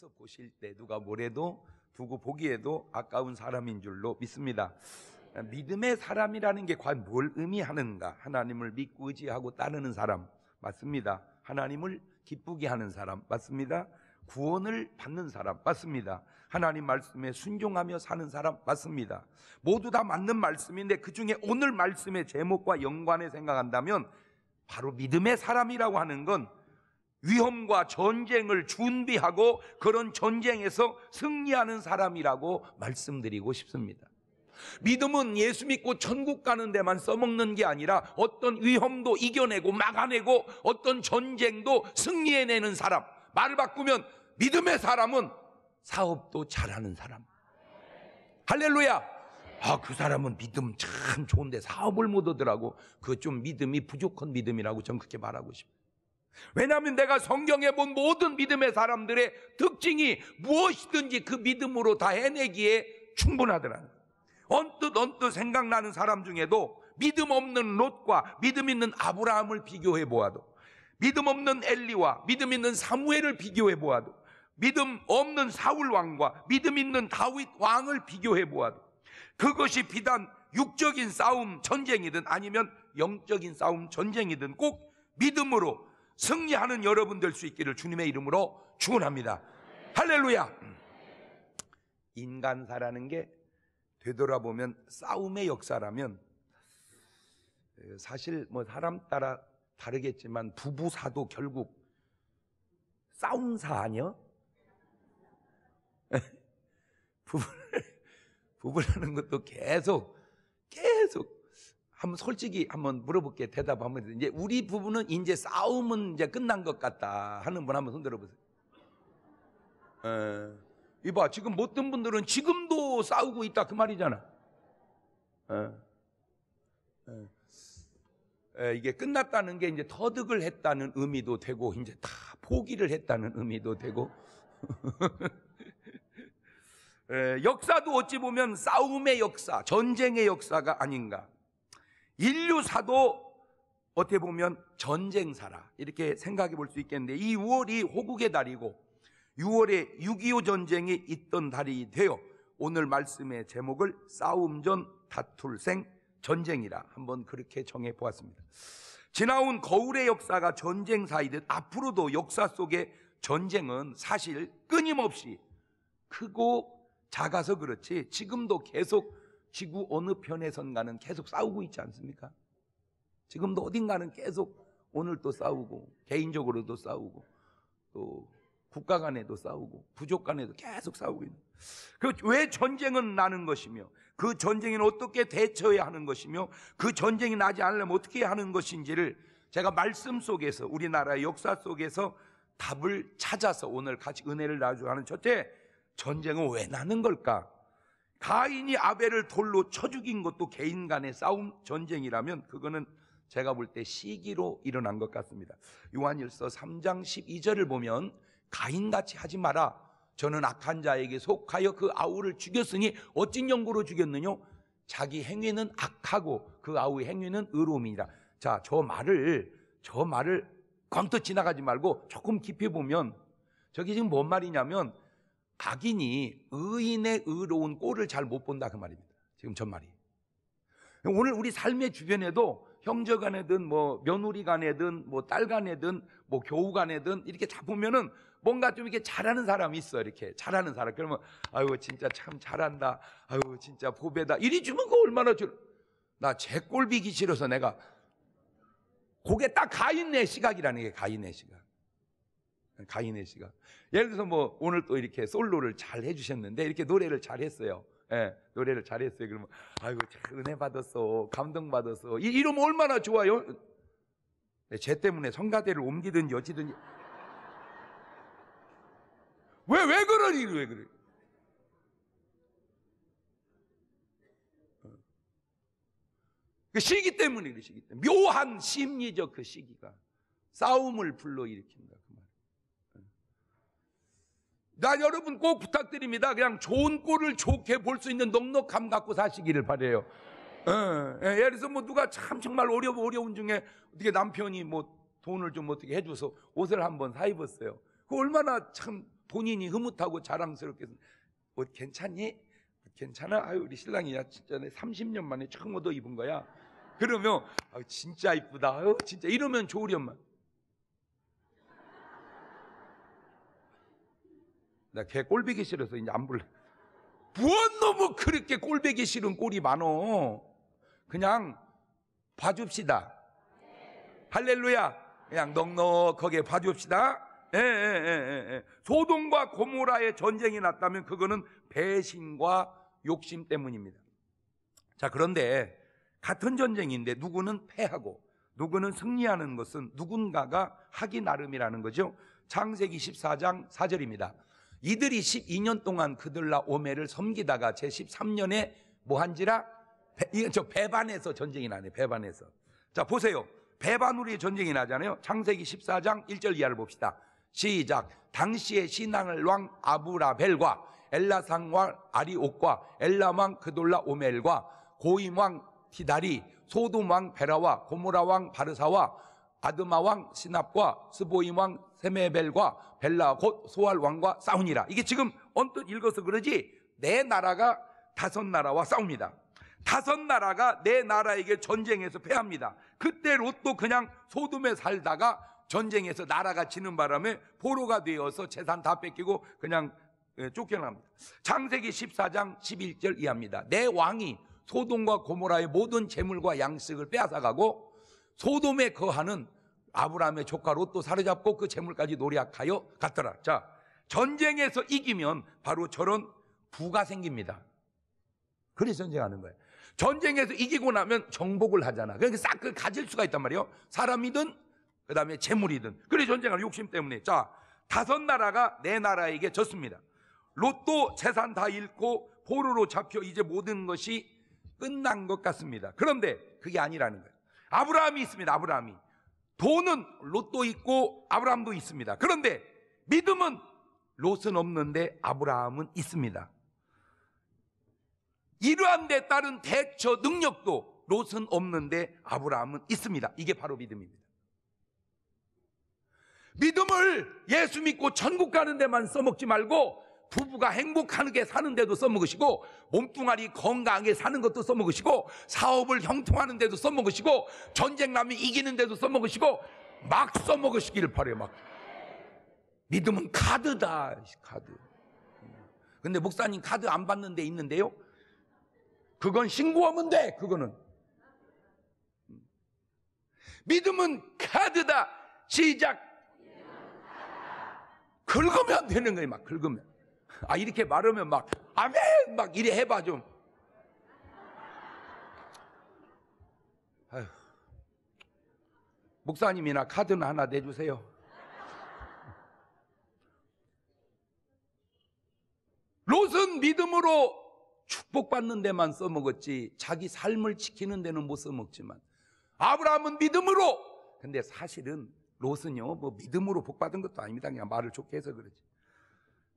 하께서 보실 때 누가 뭐래도 두고 보기에도 아까운 사람인 줄로 믿습니다. 믿음의 사람이라는 게 과연 뭘 의미하는가? 하나님을 믿고 의지하고 따르는 사람 맞습니다. 하나님을 기쁘게 하는 사람 맞습니다. 구원을 받는 사람 맞습니다. 하나님 말씀에 순종하며 사는 사람 맞습니다. 모두 다 맞는 말씀인데 그 중에 오늘 말씀의 제목과 연관해 생각한다면 바로 믿음의 사람이라고 하는 건 위험과 전쟁을 준비하고 그런 전쟁에서 승리하는 사람이라고 말씀드리고 싶습니다. 믿음은 예수 믿고 천국 가는 데만 써먹는 게 아니라 어떤 위험도 이겨내고 막아내고 어떤 전쟁도 승리해내는 사람. 말을 바꾸면 믿음의 사람은 사업도 잘하는 사람. 할렐루야! 아, 그 사람은 믿음 참 좋은데 사업을 못 하더라고. 그 좀 믿음이 부족한 믿음이라고 전 그렇게 말하고 싶어요. 왜냐하면 내가 성경에 본 모든 믿음의 사람들의 특징이 무엇이든지 그 믿음으로 다 해내기에 충분하더라는 거예요. 언뜻 언뜻 생각나는 사람 중에도 믿음 없는 롯과 믿음 있는 아브라함을 비교해 보아도 믿음 없는 엘리와 믿음 있는 사무엘을 비교해 보아도 믿음 없는 사울 왕과 믿음 있는 다윗 왕을 비교해 보아도 그것이 비단 육적인 싸움 전쟁이든 아니면 영적인 싸움 전쟁이든 꼭 믿음으로 승리하는 여러분 될수 있기를 주님의 이름으로 축원합니다. 할렐루야. 인간사라는 게 되돌아보면 싸움의 역사라면 사실 뭐 사람 따라 다르겠지만 부부사도 결국 싸움사 아니요? 부부를 부부라는 것도 계속 계속 한번 솔직히 한번 물어볼게 대답하면 이제 우리 부부는 이제 싸움은 이제 끝난 것 같다 하는 분 한번 손들어 보세요. 예. 이봐 지금 못된 분들은 지금도 싸우고 있다 그 말이잖아. 에, 예. 에, 예. 이게 끝났다는 게 이제 터득을 했다는 의미도 되고 이제 다 포기를 했다는 의미도 되고. 역사도 어찌 보면 싸움의 역사, 전쟁의 역사가 아닌가. 인류사도 어떻게 보면 전쟁사라 이렇게 생각해 볼 수 있겠는데 이 6월이 호국의 달이고 6월에 6.25 전쟁이 있던 달이 되어 오늘 말씀의 제목을 싸움 전 다툴 생 전쟁이라 한번 그렇게 정해 보았습니다. 지나온 거울의 역사가 전쟁사이듯 앞으로도 역사 속의 전쟁은 사실 끊임없이 크고 작아서 그렇지 지금도 계속 지구 어느 편에선가는 계속 싸우고 있지 않습니까? 지금도 어딘가는 계속 오늘 또 싸우고 개인적으로도 싸우고 또 국가 간에도 싸우고 부족 간에도 계속 싸우고 있는 그 왜 전쟁은 나는 것이며 그 전쟁에는 어떻게 대처해야 하는 것이며 그 전쟁이 나지 않으려면 어떻게 하는 것인지를 제가 말씀 속에서 우리나라의 역사 속에서 답을 찾아서 오늘 같이 은혜를 나주 하는 첫째 전쟁은 왜 나는 걸까? 가인이 아벨을 돌로 쳐 죽인 것도 개인 간의 싸움 전쟁이라면 그거는 제가 볼 때 시기로 일어난 것 같습니다. 요한일서 3장 12절을 보면 가인같이 하지 마라. 저는 악한 자에게 속하여 그 아우를 죽였으니 어찐 연구로 죽였느냐? 자기 행위는 악하고 그 아우의 행위는 의로움이다. 자, 저 말을 저 말을 건떠 지나가지 말고 조금 깊이 보면 저게 지금 뭔 말이냐면 각인이 의인의 의로운 꼴을 잘 못 본다 그 말입니다. 지금 전 말이. 오늘 우리 삶의 주변에도 형제간에든 뭐 며느리간에든 뭐 딸간에든 뭐 교우간에든 이렇게 잡으면은 뭔가 좀 이렇게 잘하는 사람이 있어 이렇게 잘하는 사람 그러면 아유 진짜 참 잘한다 아유 진짜 보배다 이리 주면 그 얼마나 줄나 제 꼴 비기 싫어서 내가 그게 딱 가인의 시각이라는 게 가인의 시각 가인의 씨가. 예를 들어서 뭐 오늘 또 이렇게 솔로를 잘 해주셨는데 이렇게 노래를 잘 했어요. 예, 노래를 잘 했어요. 그러면 아이고 은혜 받았어, 감동 받았어. 이 이름 얼마나 좋아요. 네, 쟤 때문에 성가대를 옮기든 여지든 왜 왜 그러니 왜 그래? 어. 그 시기 때문에 그 시기 때문에 묘한 심리적 그 시기가 싸움을 불러일으킨다. 난 여러분 꼭 부탁드립니다. 그냥 좋은 꼴을 좋게 볼 수 있는 넉넉함 갖고 사시기를 바래요. 예, 예, 예를 들어서 뭐 누가 참 정말 어려 어려운 중에 어떻게 남편이 뭐 돈을 좀 어떻게 해줘서 옷을 한번 사 입었어요. 그 얼마나 참 본인이 흐뭇하고 자랑스럽게 옷 괜찮니? 괜찮아? 아유 우리 신랑이야 진짜 내 30년 만에 처음 옷어 입은 거야. 그러면 아유 진짜 이쁘다. 아유 진짜 이러면 좋으련만. 나걔 꼴배기 싫어서 이제 안 불러. 무언 놈의 그렇게 꼴배기 싫은 꼴이 많어. 그냥 봐줍시다. 할렐루야. 그냥 넉넉하게 봐줍시다. 예, 예, 예, 예. 예. 소동과 고모라의 전쟁이 났다면 그거는 배신과 욕심 때문입니다. 자, 그런데 같은 전쟁인데 누구는 패하고 누구는 승리하는 것은 누군가가 하기 나름이라는 거죠. 창세기 14장 4절입니다. 이들이 12년 동안 그들라 오메를 섬기다가 제 13년에 뭐한지라 이저 배반에서 전쟁이 나네 배반에서 자 보세요 배반으로의 전쟁이 나잖아요 창세기 14장 1절 이하를 봅시다 시작 당시의 신앙을 왕 아브라벨과 엘라상 왕 아리옥과 엘라왕 그돌라 오멜과 고임 왕 티다리 소돔 왕 베라와 고모라 왕 바르사와 아드마 왕 시납과 스보임 왕 세메벨과 벨라 곧 소알 왕과 싸우니라. 이게 지금 언뜻 읽어서 그러지 내 나라가 다섯 나라와 싸웁니다. 다섯 나라가 내 나라에게 전쟁에서 패합니다. 그때 롯도 그냥 소돔에 살다가 전쟁에서 나라가 지는 바람에 포로가 되어서 재산 다 뺏기고 그냥 예, 쫓겨납니다. 창세기 14장 11절 이합니다내 왕이 소돔과 고모라의 모든 재물과 양식을 빼앗아가고 소돔에 거하는 아브라함의 조카 롯도 사로잡고 그 재물까지 노략하여 갔더라. 자, 전쟁에서 이기면 바로 저런 부가 생깁니다. 그래서 전쟁하는 거예요. 전쟁에서 이기고 나면 정복을 하잖아. 그러니까 싹그 가질 수가 있단 말이에요. 사람이든 그다음에 재물이든. 그래 전쟁을 욕심 때문에. 자, 다섯 나라가 내 네 나라에게 졌습니다. 롯도 재산 다 잃고 포로로 잡혀 이제 모든 것이 끝난 것 같습니다. 그런데 그게 아니라는 거예요. 아브라함이 있습니다. 아브라함이. 돈은 롯도 있고 아브라함도 있습니다. 그런데 믿음은 롯은 없는데 아브라함은 있습니다. 이러한 데 따른 대처 능력도 롯은 없는데 아브라함은 있습니다. 이게 바로 믿음입니다. 믿음을 예수 믿고 천국 가는 데만 써먹지 말고 부부가 행복하게 사는데도 써먹으시고 몸뚱아리 건강하게 사는 것도 써먹으시고 사업을 형통하는데도 써먹으시고 전쟁 나면 이기는데도 써먹으시고 막 써먹으시기를 바래요. 막 믿음은 카드다 카드. 근데 목사님 카드 안 받는 데 있는데요. 그건 신고하면 돼. 그거는 믿음은 카드다. 시작. 긁으면 되는 거예요. 막 긁으면. 아, 이렇게 말하면 막, 아멘! 막 이래 해봐, 좀. 아휴. 목사님이나 카드는 하나 내주세요. 롯은 믿음으로 축복받는 데만 써먹었지 자기 삶을 지키는 데는 못 써먹지만 아브라함은 믿음으로 근데 사실은 롯은요 뭐 믿음으로 복받은 것도 아닙니다 그냥 말을 좋게 해서 그러지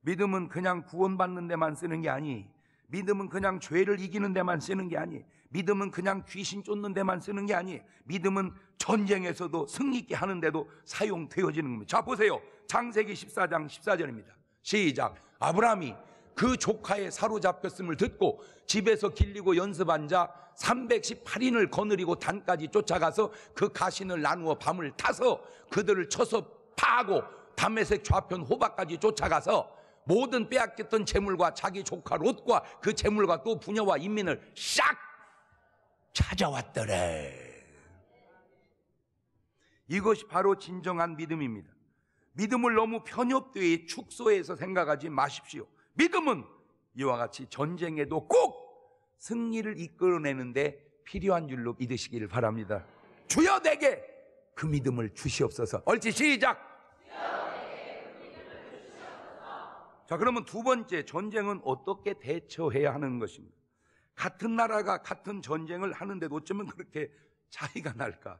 믿음은 그냥 구원받는 데만 쓰는 게 아니. 믿음은 그냥 죄를 이기는 데만 쓰는 게 아니. 믿음은 그냥 귀신 쫓는 데만 쓰는 게 아니. 믿음은 전쟁에서도 승리 있게 하는데도 사용되어지는 겁니다. 자 보세요. 창세기 14장 14절입니다. 시작. 아브라함이 그 조카의 사로잡혔음을 듣고 집에서 길리고 연습한 자 318인을 거느리고 단까지 쫓아가서 그 가신을 나누어 밤을 타서 그들을 쳐서 파고 담에색 좌편 호박까지 쫓아가서 모든 빼앗겼던 재물과 자기 조카 롯과 그 재물과 또 부녀와 인민을 싹 찾아왔더래. 이것이 바로 진정한 믿음입니다. 믿음을 너무 편협되이 축소해서 생각하지 마십시오. 믿음은 이와 같이 전쟁에도 꼭 승리를 이끌어내는데 필요한 줄로 믿으시기를 바랍니다. 주여 내게 그 믿음을 주시옵소서. 얼지 시작! 자, 그러면 두 번째 전쟁은 어떻게 대처해야 하는 것입니까? 같은 나라가 같은 전쟁을 하는데도 어쩌면 그렇게 차이가 날까?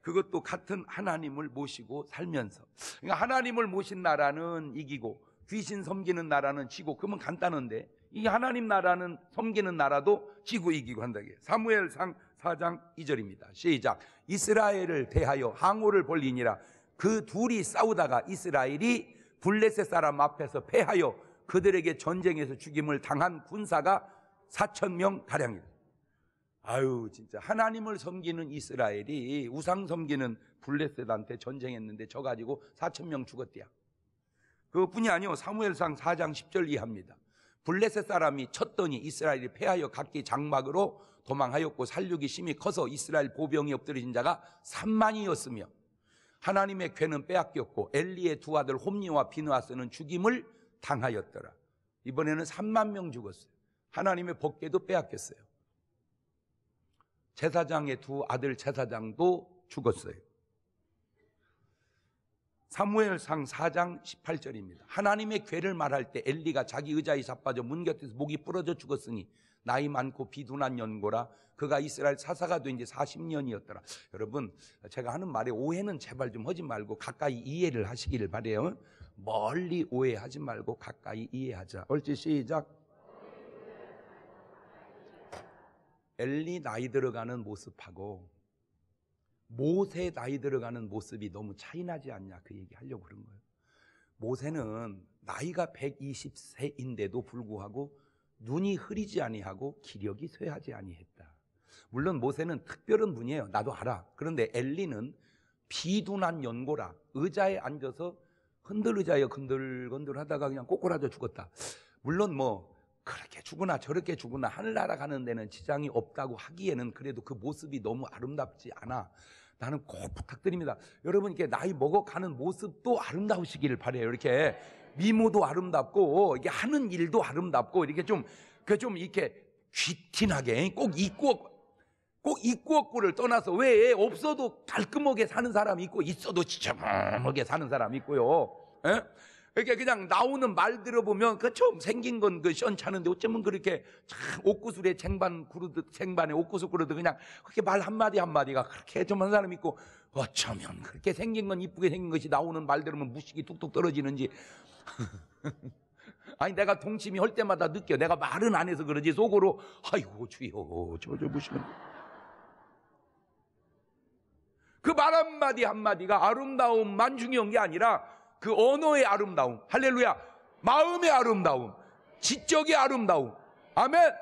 그것도 같은 하나님을 모시고 살면서. 그러니까 하나님을 모신 나라는 이기고 귀신 섬기는 나라는 지고 그러면 간단한데 이 하나님 나라는 섬기는 나라도 지고 이기고 한다게. 사무엘상 4장 2절입니다. 시작. 이스라엘을 대하여 항호를 벌리니라. 그 둘이 싸우다가 이스라엘이 블레셋 사람 앞에서 패하여 그들에게 전쟁에서 죽임을 당한 군사가 4천 명 가량이다. 아유 진짜 하나님을 섬기는 이스라엘이 우상 섬기는 블레셋한테 전쟁했는데 저 가지고 4천 명 죽었대요. 그것뿐이 아니요 사무엘상 4장 10절 이합니다. 블레셋 사람이 쳤더니 이스라엘이 패하여 각기 장막으로 도망하였고 살육이 심히 커서 이스라엘 보병이 엎드려진 자가 3만이었으며 하나님의 괴는 빼앗겼고 엘리의 두 아들 홈니와 비누아스는 죽임을 당하였더라. 이번에는 3만 명 죽었어요. 하나님의 법궤도 빼앗겼어요. 제사장의 두 아들 제사장도 죽었어요. 사무엘상 4장 18절입니다. 하나님의 괴를 말할 때 엘리가 자기 의자에 자빠져 문 곁에서 목이 부러져 죽었으니 나이 많고 비둔한 연고라 그가 이스라엘 사사가 된 지 40년이었더라. 여러분, 제가 하는 말에 오해는 제발 좀 하지 말고 가까이 이해를 하시기를 바래요. 멀리 오해하지 말고 가까이 이해하자. 얼지 시작. 엘리 나이 들어가는 모습하고 모세 나이 들어가는 모습이 너무 차이나지 않냐 그 얘기 하려고 그런 거예요. 모세는 나이가 120세인데도 불구하고 눈이 흐리지 아니하고 기력이 쇠하지 아니했다. 물론 모세는 특별한 분이에요. 나도 알아. 그런데 엘리는 비둔한 연고라 의자에 앉아서 흔들 의자에 흔들건들 하다가 그냥 꼬꾸라져 죽었다. 물론 뭐 그렇게 죽으나 저렇게 죽으나 하늘나라 가는 데는 지장이 없다고 하기에는 그래도 그 모습이 너무 아름답지 않아. 나는 꼭 부탁드립니다. 여러분 이렇게 나이 먹어가는 모습도 아름다우시기를 바래요. 이렇게 미모도 아름답고 이게 하는 일도 아름답고 이렇게 좀 그좀 그 이렇게 귀티나게 꼭 입고 꼭 입고 없고를 떠나서 왜 없어도 깔끔하게 사는 사람이 있고 있어도 지저분하게 사는 사람이 있고요. 에? 예? 이렇게 그냥 나오는 말 들어보면 그 처음 생긴 건그 시원찮은데 어쩌면 그렇게 참 옷구슬에 쟁반 구르듯 쟁반에 옷구슬 구르듯 그냥 그렇게 말 한마디 한마디가 그렇게 좀한 사람 있고 어쩌면 그렇게 생긴 건 이쁘게 생긴 것이 나오는 말 들으면 무식이 뚝뚝 떨어지는지 아니 내가 동침이 할 때마다 느껴 내가 말은 안 해서 그러지 속으로 아이고 주여 저저 무시면그 말 한마디 한마디가 아름다움만 중요한 게 아니라 그 언어의 아름다움 할렐루야 마음의 아름다움 지적의 아름다움 아멘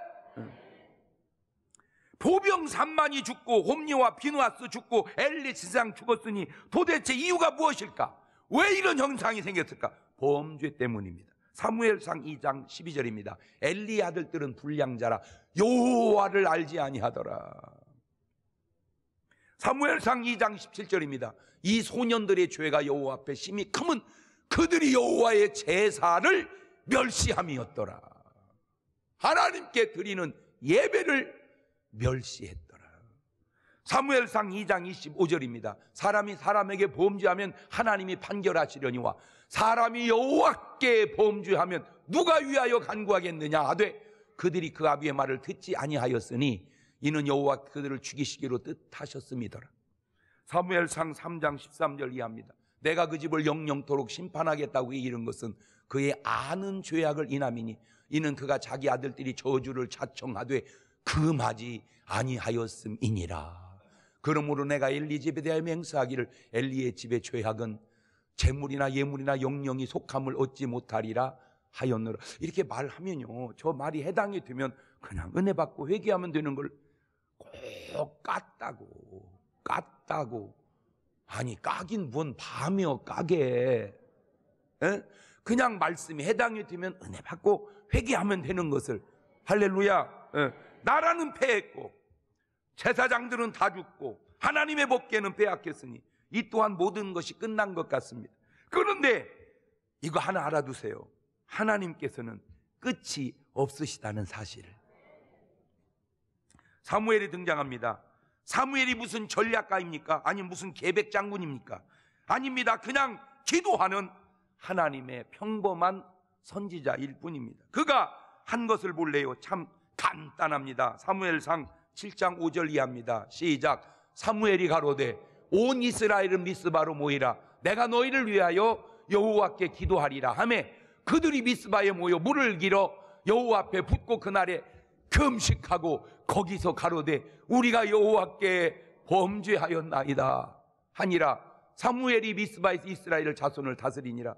보병 산만이 죽고 홈리와 비누아스 죽고 엘리 지상 죽었으니 도대체 이유가 무엇일까? 왜 이런 현상이 생겼을까? 범죄 때문입니다. 사무엘상 2장 12절입니다. 엘리 아들들은 불량자라 여호와를 알지 아니하더라. 사무엘상 2장 17절입니다. 이 소년들의 죄가 여호와 앞에 심히 크면 그들이 여호와의 제사를 멸시함이었더라. 하나님께 드리는 예배를 멸시했더라. 사무엘상 2장 25절입니다. 사람이 사람에게 범죄하면 하나님이 판결하시려니와 사람이 여호와께 범죄하면 누가 위하여 간구하겠느냐 하되 그들이 그 아비의 말을 듣지 아니하였으니 이는 여호와 그들을 죽이시기로 뜻하셨습니다. 사무엘상 3장 13절 이하니다 내가 그 집을 영영토록 심판하겠다고 이른 것은 그의 아는 죄악을 인함이니 이는 그가 자기 아들들이 저주를 자청하되 금하지 그 아니하였음이니라. 그러므로 내가 엘리 집에 대하여 맹세하기를 엘리의 집의 죄악은 재물이나 예물이나 영령이 속함을 얻지 못하리라 하였느라 이렇게 말하면요. 저 말이 해당이 되면 그냥 은혜 받고 회개하면 되는 걸 꼭 깠다고. 깠다고. 아니, 까긴 뭔 밤이여 까게. 에? 그냥 말씀이 해당이 되면 은혜 받고 회개하면 되는 것을 할렐루야. 에. 나라는 패했고 제사장들은 다 죽고 하나님의 복계는 빼앗겼으니 이 또한 모든 것이 끝난 것 같습니다. 그런데 이거 하나 알아두세요. 하나님께서는 끝이 없으시다는 사실을. 사무엘이 등장합니다. 사무엘이 무슨 전략가입니까? 아니 무슨 계백 장군입니까? 아닙니다. 그냥 기도하는 하나님의 평범한 선지자일 뿐입니다. 그가 한 것을 볼래요. 참 간단합니다. 사무엘상 7장 5절 이하입니다. 시작. 사무엘이 가로되 온 이스라엘은 미스바로 모이라 내가 너희를 위하여 여호와께 기도하리라 하매 그들이 미스바에 모여 물을 길어 여호와 앞에 붓고 그날에 금식하고 거기서 가로되 우리가 여호와께 범죄하였나이다 하니라 사무엘이 미스바에서 이스라엘 을 자손을 다스리니라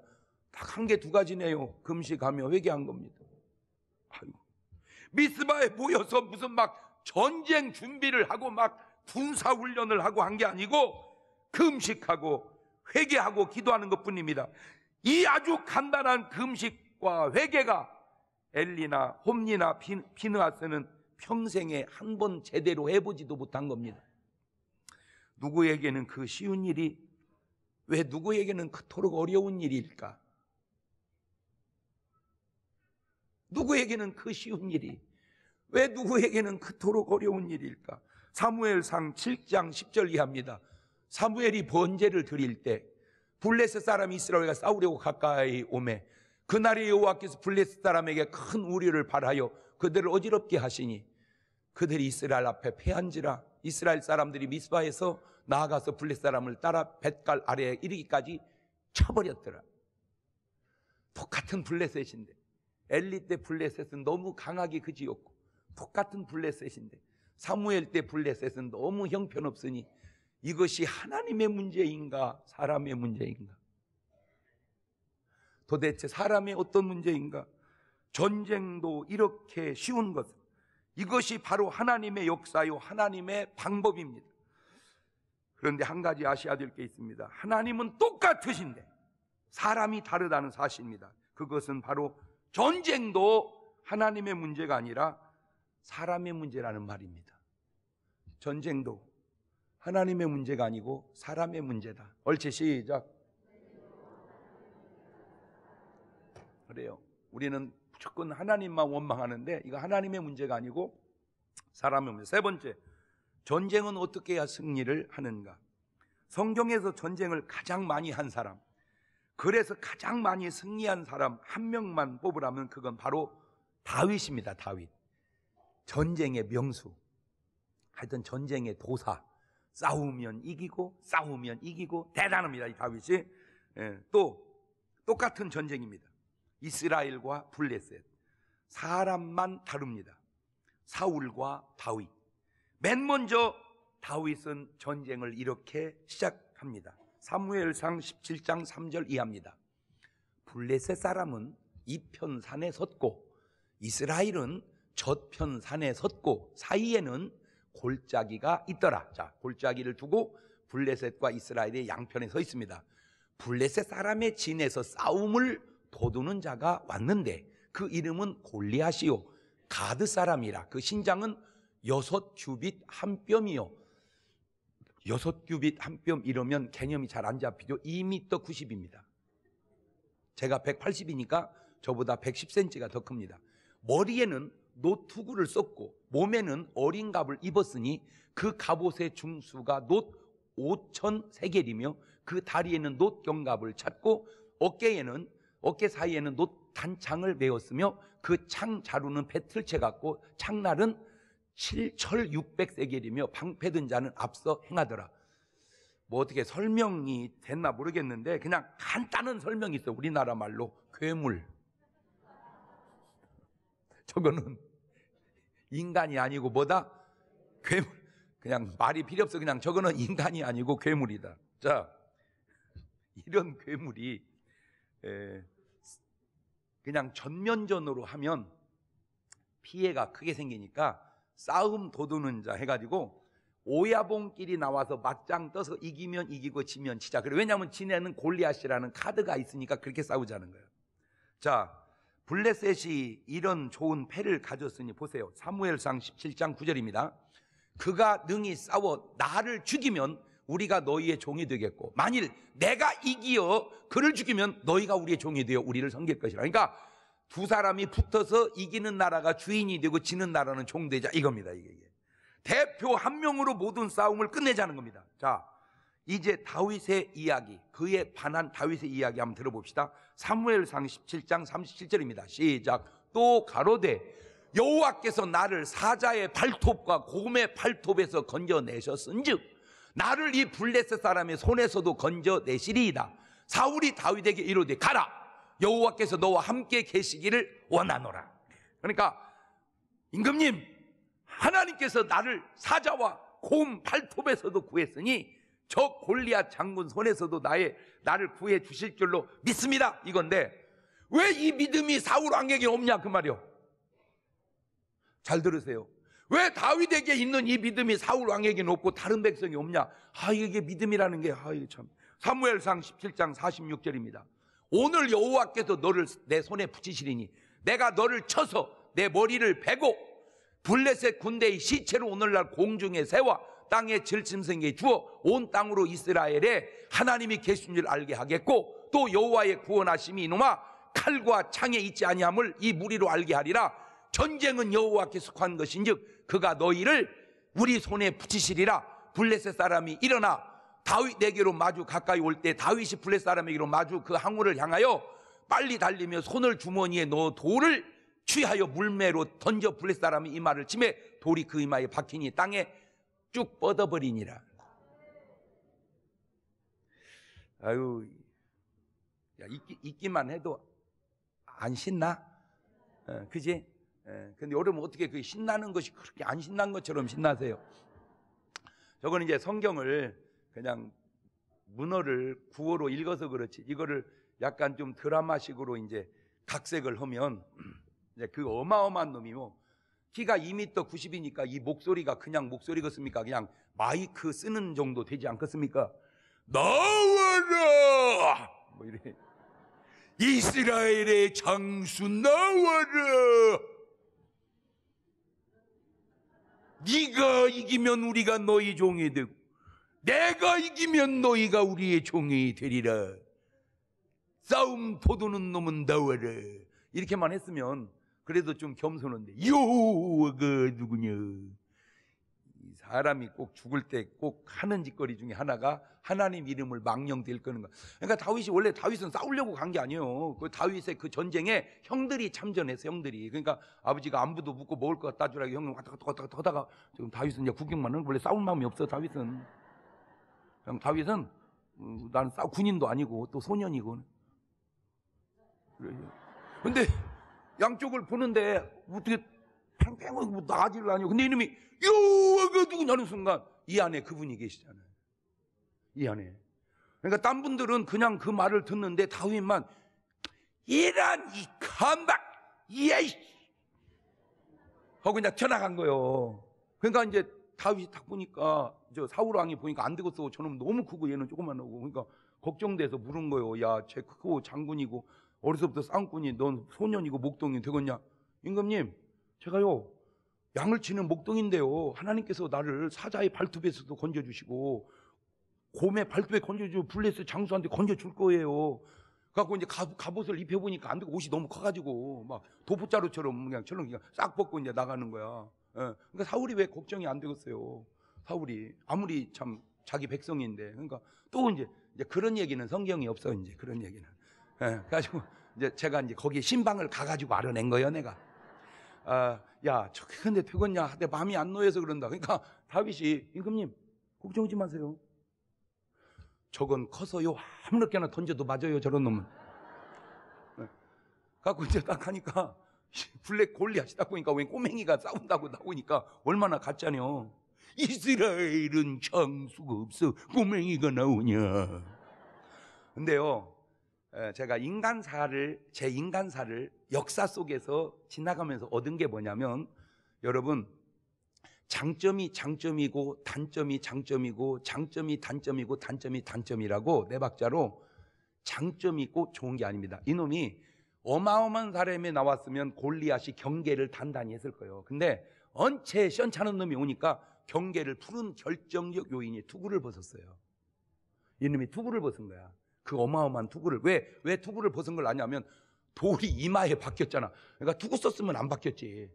딱 한 개 두 가지네요 금식하며 회개한 겁니다 아유, 미스바에 모여서 무슨 막 전쟁 준비를 하고 막 군사 훈련을 하고 한 게 아니고 금식하고 회개하고 기도하는 것 뿐입니다. 이 아주 간단한 금식과 회개가 엘리나 홈니나 피누아스는 평생에 한 번 제대로 해보지도 못한 겁니다. 누구에게는 그 쉬운 일이 왜 누구에게는 그토록 어려운 일일까? 누구에게는 그 쉬운 일이 왜 누구에게는 그토록 어려운 일일까? 사무엘상 7장 10절 이하입니다. 사무엘이 번제를 드릴 때 블레셋 사람이 이스라엘과 싸우려고 가까이 오매 그날에 여호와께서 블레셋 사람에게 큰 우려를 발하여 그들을 어지럽게 하시니 그들이 이스라엘 앞에 패한지라 이스라엘 사람들이 미스바에서 나아가서 블레셋 사람을 따라 뱃갈 아래에 이르기까지 쳐버렸더라. 똑같은 블레셋인데 엘리 때 블레셋은 너무 강하게 그지였고 똑같은 블레셋인데 사무엘 때 블레셋은 너무 형편없으니 이것이 하나님의 문제인가? 사람의 문제인가? 도대체 사람의 어떤 문제인가? 전쟁도 이렇게 쉬운 것. 이것이 바로 하나님의 역사요, 하나님의 방법입니다. 그런데 한 가지 아셔야 될 게 있습니다. 하나님은 똑같으신데 사람이 다르다는 사실입니다. 그것은 바로 전쟁도 하나님의 문제가 아니라 사람의 문제라는 말입니다. 전쟁도 하나님의 문제가 아니고 사람의 문제다. 얼치 시작. 그래요. 우리는 무조건 하나님만 원망하는데 이거 하나님의 문제가 아니고 사람의 문제. 세 번째, 전쟁은 어떻게 해야 승리를 하는가? 성경에서 전쟁을 가장 많이 한 사람, 그래서 가장 많이 승리한 사람 한 명만 뽑으라면 그건 바로 다윗입니다. 다윗. 전쟁의 명수. 하여튼 전쟁의 도사. 싸우면 이기고 싸우면 이기고 대단합니다. 이 다윗이 예, 또 똑같은 전쟁입니다. 이스라엘과 블레셋 사람만 다릅니다. 사울과 다윗 맨 먼저 다윗은 전쟁을 이렇게 시작합니다. 사무엘상 17장 3절 이합니다 블레셋 사람은 이 편 산에 섰고 이스라엘은 저 편 산에 섰고 사이에는 골짜기가 있더라. 자, 골짜기를 두고 블레셋과 이스라엘의 양편에 서 있습니다. 블레셋 사람의 진에서 싸움을 도두는 자가 왔는데 그 이름은 골리아시오 가드 사람이라 그 신장은 여섯 규빗 한 뼘이요 여섯 규빗 한 뼘 이러면 개념이 잘 안 잡히죠 2미터 90입니다 제가 180이니까 저보다 110cm가 더 큽니다 머리에는 노트구를 썼고 몸에는 어린 갑을 입었으니 그 갑옷의 중수가 놋 5천 세겔이며 그 다리에는 놋 경갑을 찾고 어깨에는 어깨 사이에는 놋 단창을 메었으며 그 창 자루는 배틀채 같고 창날은 7철 600세겔이며 방패든 자는 앞서 행하더라. 뭐 어떻게 설명이 됐나 모르겠는데 그냥 간단한 설명이 있어 우리나라 말로 괴물. 저거는 인간이 아니고 뭐다? 괴물. 그냥 말이 필요 없어. 그냥 저거는 인간이 아니고 괴물이다. 자, 이런 괴물이 에, 그냥 전면전으로 하면 피해가 크게 생기니까 싸움 도두는 자 해가지고 오야봉끼리 나와서 맞짱 떠서 이기면 이기고 지면 지자. 그래 왜냐하면 지네는 골리앗이라는 카드가 있으니까 그렇게 싸우자는 거예요. 자, 블레셋이 이런 좋은 패를 가졌으니 보세요. 사무엘상 17장 9절입니다. 그가 능히 싸워 나를 죽이면 우리가 너희의 종이 되겠고 만일 내가 이기어 그를 죽이면 너희가 우리의 종이 되어 우리를 섬길 것이라. 그러니까 두 사람이 붙어서 이기는 나라가 주인이 되고 지는 나라는 종되자 이겁니다. 이게. 대표 한 명으로 모든 싸움을 끝내자는 겁니다. 자, 이제 다윗의 이야기, 그에 반한 다윗의 이야기 한번 들어봅시다. 사무엘상 17장 37절입니다. 시작. 또 가로되 여호와께서 나를 사자의 발톱과 곰의 발톱에서 건져내셨은즉 나를 이 블레셋 사람의 손에서도 건져내시리이다. 사울이 다윗에게 이르되 가라 여호와께서 너와 함께 계시기를 원하노라. 그러니까 임금님 하나님께서 나를 사자와 곰 발톱에서도 구했으니 저 골리앗 장군 손에서도 나의 나를 구해 주실 줄로 믿습니다. 이건데 왜 이 믿음이 사울 왕에게 없냐 그 말이요. 잘 들으세요. 왜 다윗에게 있는 이 믿음이 사울 왕에게는 없고 다른 백성이 없냐? 아 이게 믿음이라는 게아 이게 참. 사무엘상 17장 46절입니다. 오늘 여호와께서 너를 내 손에 붙이시리니 내가 너를 쳐서 내 머리를 베고 블레셋 군대의 시체로 오늘날 공중에 세워 땅의 질침생에 주어 온 땅으로 이스라엘에 하나님이 계신 줄 알게 하겠고 또 여호와의 구원하심이 이놈아 칼과 창에 있지 아니함을 이 무리로 알게 하리라 전쟁은 여호와계 속한 것인즉 그가 너희를 우리 손에 붙이시리라 블레셋 사람이 일어나 다윗 내게로 마주 가까이 올 때 다윗이 블레셋 사람에게로 마주 그 항우를 향하여 빨리 달리며 손을 주머니에 넣어 돌을 취하여 물매로 던져 블레셋 사람이 이마를 치매 돌이 그 이마에 박히니 땅에 쭉 뻗어버리니라. 아유, 야, 있기, 만 해도 안 신나? 어, 그지? 어, 근데 여러분 어떻게 그 신나는 것이 그렇게 안 신난 것처럼 신나세요? 저건 이제 성경을 그냥 문어를 구어로 읽어서 그렇지 이거를 약간 좀 드라마식으로 이제 각색을 하면 이제 그 어마어마한 놈이뭐 키가 2m 90이니까 이 목소리가 그냥 목소리 같습니까? 그냥 마이크 쓰는 정도 되지 않겠습니까? 나와라! 뭐 이래. 이스라엘의 장수 나와라! 네가 이기면 우리가 너희 종이 되고 내가 이기면 너희가 우리의 종이 되리라. 싸움 포도는 놈은 나와라. 이렇게만 했으면 그래도 좀 겸손한데 요그 누구냐 사람이 꼭 죽을 때 꼭 하는 짓거리 중에 하나가 하나님 이름을 망령 들끄는 거. 그러니까 다윗이 원래 다윗은 싸우려고 간 게 아니에요. 그 다윗의 그 전쟁에 형들이 참전해서 형들이. 그러니까 아버지가 안부도 묻고 먹을 것 갖다 주라고 형님 왔다 갔다 갔다 하다가 지금 다윗은 이제 국경만은 원래 싸울 마음이 없어 다윗은. 그냥 다윗은 음, 나는 싸 군인도 아니고 또 소년이고. 그래요. 근데 양쪽을 보는데 어떻게 팽팽하고뭐 나아지를 아니고 근데 이놈이 요그누고 나는 순간 이 안에 그분이 계시잖아요. 이 안에. 그러니까 딴 분들은 그냥 그 말을 듣는데 다윗만 이란 이 감박 예이 하고 그냥 튀어나간 거예요. 그러니까 이제 다윗이 딱 보니까 저 사울 왕이 보니까 안 되겠어. 저놈 너무 크고 얘는 조금만 하고 그러니까 걱정돼서 물은 거예요. 야, 쟤 크고 장군이고 어려서부터 쌍꾼이 넌 소년이고 목동이 되겠냐? 임금님, 제가요, 양을 치는 목동인데요. 하나님께서 나를 사자의 발톱에서도 건져주시고, 곰의 발톱에 건져주고, 블레스 장수한테 건져줄 거예요. 그래 갖고 이제 갑, 갑옷을 입혀보니까 안 되고 옷이 너무 커가지고, 막 도포자루처럼 그냥 철렁 그냥 싹 벗고 이제 나가는 거야. 예. 그러니까 사울이 왜 걱정이 안 되겠어요. 사울이. 아무리 참 자기 백성인데. 그러니까 또 이제, 이제 그런 얘기는 성경이 없어, 이제 그런 얘기는. 그래가지고 예. 이제 제가 이제 거기 신방을 가가지고 알아낸 거예요, 내가. 아, 야, 저게 근데 되겠냐? 내 마음이 안 놓여서 그런다. 그러니까 다윗이 임금님 걱정하지 마세요. 저건 커서요 아무렇게나 던져도 맞아요 저런 놈은. 예. 갖고 이제 딱 하니까 블랙 골리앗이다 보니까 웬 꼬맹이가 싸운다고 나오니까 얼마나 가짜냐. 이스라엘은 장수가 없어 꼬맹이가 나오냐. 근데요 제가 인간사를 제 인간사를 역사 속에서 지나가면서 얻은 게 뭐냐면 여러분 장점이 장점이고 단점이 장점이고 장점이 단점이고 단점이 단점이라고 내 네 박자로 장점이 있고 좋은 게 아닙니다. 이놈이 어마어마한 사람에 나왔으면 골리앗이 경계를 단단히 했을 거예요. 근데 언체 시원찮은 놈이 오니까 경계를 푸른 결정적 요인이 투구를 벗었어요. 이놈이 투구를 벗은 거야. 그 어마어마한 투구를 왜왜 투구를 벗은 걸 아냐면 돌이 이마에 박혔잖아. 그러니까 투구 썼으면 안 박혔지.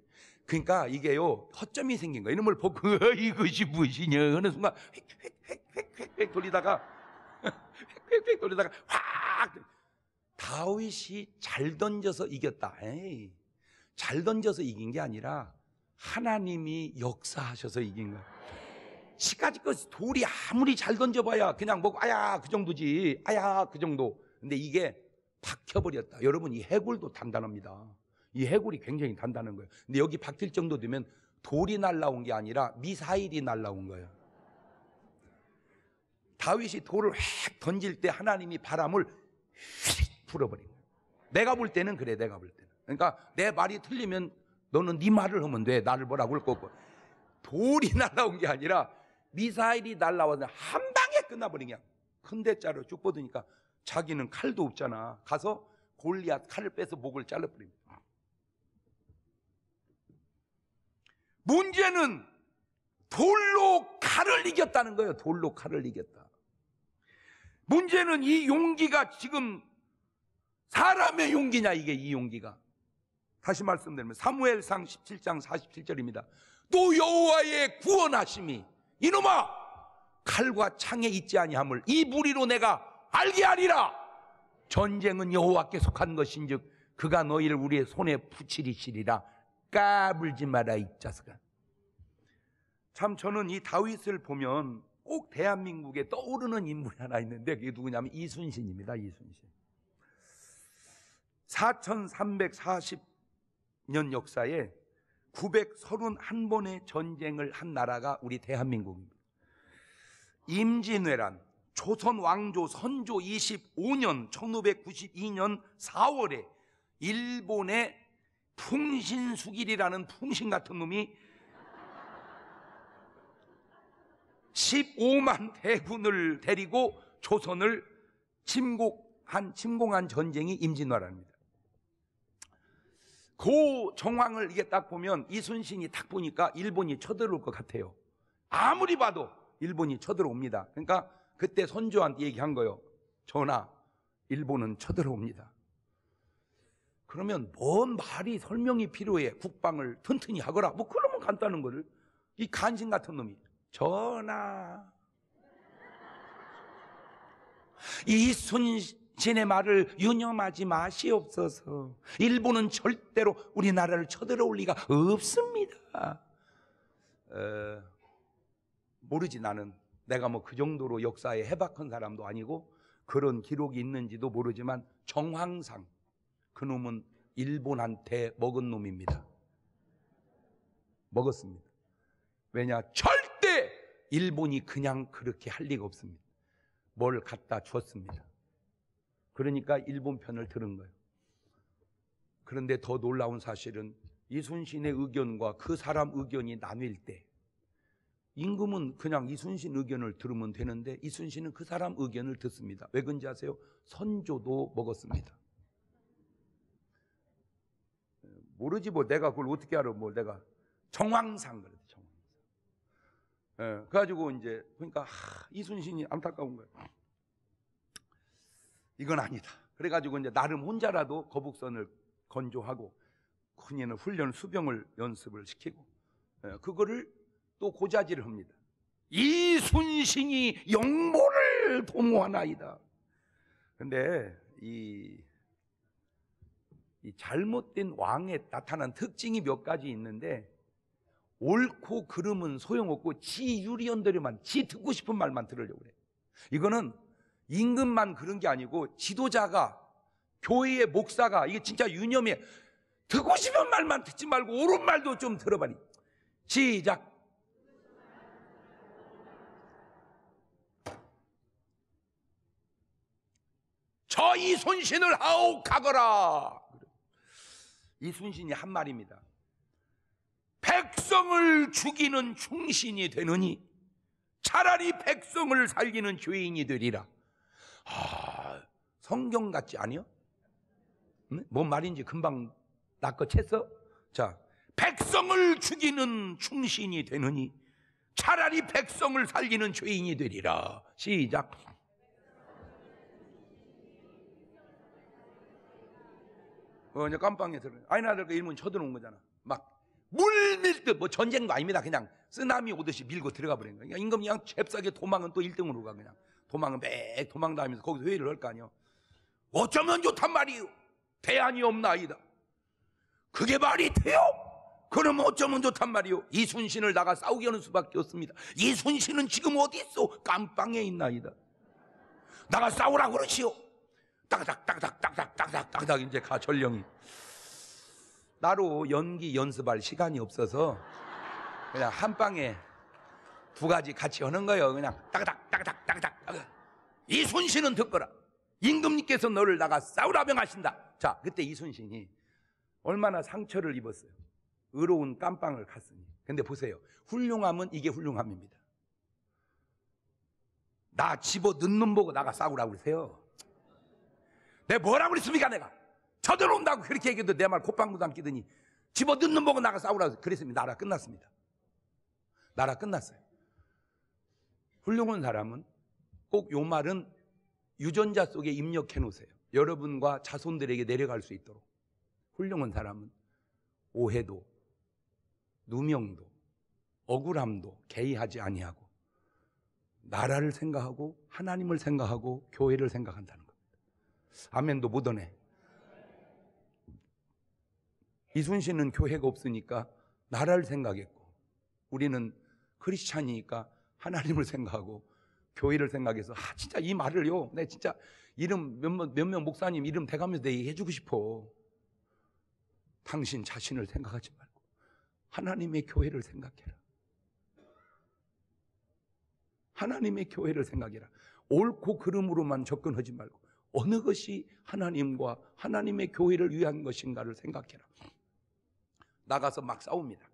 그러니까 이게요 허점이 생긴 거야. 이놈을 보고 이것이 무엇이냐 하는 순간 휙 휙 휙 휙 휙 돌리다가 휙 휙 휙 돌리다가 확 다윗이 잘 던져서 이겼다. 에이, 잘 던져서 이긴 게 아니라 하나님이 역사하셔서 이긴 거야. 시까지 것 그 돌이 아무리 잘 던져봐야 그냥 뭐 아야 그 정도지 아야 그 정도 근데 이게 박혀버렸다 여러분 이 해골도 단단합니다 이 해골이 굉장히 단단한 거예요 근데 여기 박힐 정도 되면 돌이 날라온 게 아니라 미사일이 날라온 거예요 다윗이 돌을 확 던질 때 하나님이 바람을 휙 불어버린 거예요 내가 볼 때는 그래 내가 볼 때는 그러니까 내 말이 틀리면 너는 네 말을 하면 돼 나를 뭐라고 할 거고 돌이 날라온 게 아니라 미사일이 날라와서한 방에 끝나버리냐. 큰 대자로 쭉 뻗으니까 자기는 칼도 없잖아. 가서 골리앗 칼을 빼서 목을 잘라버립니다. 문제는 돌로 칼을 이겼다는 거예요. 돌로 칼을 이겼다. 문제는 이 용기가 지금 사람의 용기냐 이게 이 용기가. 다시 말씀드리면 사무엘상 17장 47절입니다. 또 여호와의 구원하심이 이놈아 칼과 창에 있지 아니함을 이 무리로 내가 알게 하리라 전쟁은 여호와께 속한 것인즉 그가 너희를 우리의 손에 붙이리시리라 까불지 마라 이 자식아 참 저는 이 다윗을 보면 꼭 대한민국에 떠오르는 인물이 하나 있는데 그게 누구냐면 이순신입니다 이순신 4340년 역사에 931번의 전쟁을 한 나라가 우리 대한민국입니다. 임진왜란 조선 왕조 선조 25년 1992년 4월에 일본의 풍신수길이라는 풍신 같은 놈이 15만 대군을 데리고 조선을 침공한 침공한 전쟁이 임진왜란입니다. 그 정황을 이게 딱 보면 이순신이 딱 보니까 일본이 쳐들어올 것 같아요. 아무리 봐도 일본이 쳐들어옵니다. 그러니까 그때 선조한테 얘기한 거예요. 전하, 일본은 쳐들어옵니다. 그러면 뭔 말이 설명이 필요해. 국방을 튼튼히 하거라. 뭐 그러면 간다는 거를. 이 간신 같은 놈이. 전하. 이순, 신 진의 말을 유념하지 마시옵소서. 일본은 절대로 우리나라를 쳐들어올 리가 없습니다. 어, 모르지 나는 내가 뭐 그 정도로 역사에 해박한 사람도 아니고 그런 기록이 있는지도 모르지만 정황상 그 놈은 일본한테 먹은 놈입니다. 먹었습니다. 왜냐 절대 일본이 그냥 그렇게 할 리가 없습니다. 뭘 갖다 줬습니다. 그러니까 일본 편을 들은 거예요. 그런데 더 놀라운 사실은 이순신의 의견과 그 사람 의견이 나뉠 때 임금은 그냥 이순신 의견을 들으면 되는데 이순신은 그 사람 의견을 듣습니다. 왜 그런지 아세요? 선조도 먹었습니다. 모르지 뭐 내가 그걸 어떻게 알아 뭐 내가 정황상 그래도 정황상. 예, 그래가지고 이제 그러니까 하, 이순신이 안타까운 거예요. 이건 아니다. 그래가지고 이제 나름 혼자라도 거북선을 건조하고 큰이는 훈련 수병을 연습을 시키고 예, 그거를 또 고자질을 합니다. 이순신이 영모를 도모하나이다. 근데 이, 이 잘못된 왕에 나타난 특징이 몇 가지 있는데 옳고 그름은 소용없고 지 유리언들이만 지 듣고 싶은 말만 들으려고 그래. 이거는 임금만 그런 게 아니고 지도자가 교회의 목사가 이게 진짜 유념이에 듣고 싶은 말만 듣지 말고 옳은 말도 좀 들어봐니. 시작. 저이 손신을 하옥하거라. 이손신이한 말입니다. 백성을 죽이는 충신이 되느니 차라리 백성을 살리는 죄인이 되리라. 아, 성경 같지 아니요? 뭔 말인지 금방 낚아챘서 자, 백성을 죽이는 충신이 되느니 차라리 백성을 살리는 죄인이 되리라. 시작. 어, 이제 깜빵에 들어. 아이나들과 그 일문 쳐들어온 거잖아. 막, 물밀듯, 뭐 전쟁도 아닙니다. 그냥 쓰나미 오듯이 밀고 들어가 버린 거야. 임금 그냥 잽싸게 도망은 또 1등으로 가, 그냥. 도망 백 도망 다니면서 거기서 회의를 할 거 아니요. 어쩌면 좋단 말이요. 대안이 없나이다. 그게 말이 돼요? 그럼 어쩌면 좋단 말이요. 이순신을 나가 싸우게 하는 수밖에 없습니다. 이순신은 지금 어디 있어? 깜빵에 있나이다. 나가 싸우라 그러시오. 딱딱딱딱딱딱딱딱딱 이제 가철령이 나로 연기 연습할 시간이 없어서 그냥 한 방에 두 가지 같이 하는 거예요. 그냥 딱딱딱딱딱딱 이순신은 듣거라. 임금님께서 너를 나가 싸우라 명하신다. 자, 그때 이순신이 얼마나 상처를 입었어요. 의로운 깜빵을 갔으니. 근데 보세요. 훌륭함은 이게 훌륭함입니다. 나 집어 넣는 보고 나가 싸우라고 그러세요. 내가 뭐라고 그랬습니까, 내가? 저들온다고 그렇게 얘기해도 내 말 콧방구 담기더니 집어 넣는 보고 나가 싸우라고 그랬습니다. 나라 끝났습니다. 나라 끝났어요. 훌륭한 사람은 꼭요 말은 유전자 속에 입력해 놓으세요. 여러분과 자손들에게 내려갈 수 있도록. 훌륭한 사람은 오해도, 누명도, 억울함도 개의하지 아니하고 나라를 생각하고 하나님을 생각하고 교회를 생각한다는 겁니다. 아멘도 못 오네. 이순신은 교회가 없으니까 나라를 생각했고 우리는 크리스찬이니까 하나님을 생각하고 교회를 생각해서 아 진짜 이 말을요. 내 진짜 이름 몇몇 몇 명 목사님 이름 대가면서 내 얘기해주고 싶어. 당신 자신을 생각하지 말고 하나님의 교회를 생각해라. 하나님의 교회를 생각해라. 옳고 그름으로만 접근하지 말고 어느 것이 하나님과 하나님의 교회를 위한 것인가를 생각해라. 나가서 막 싸웁니다.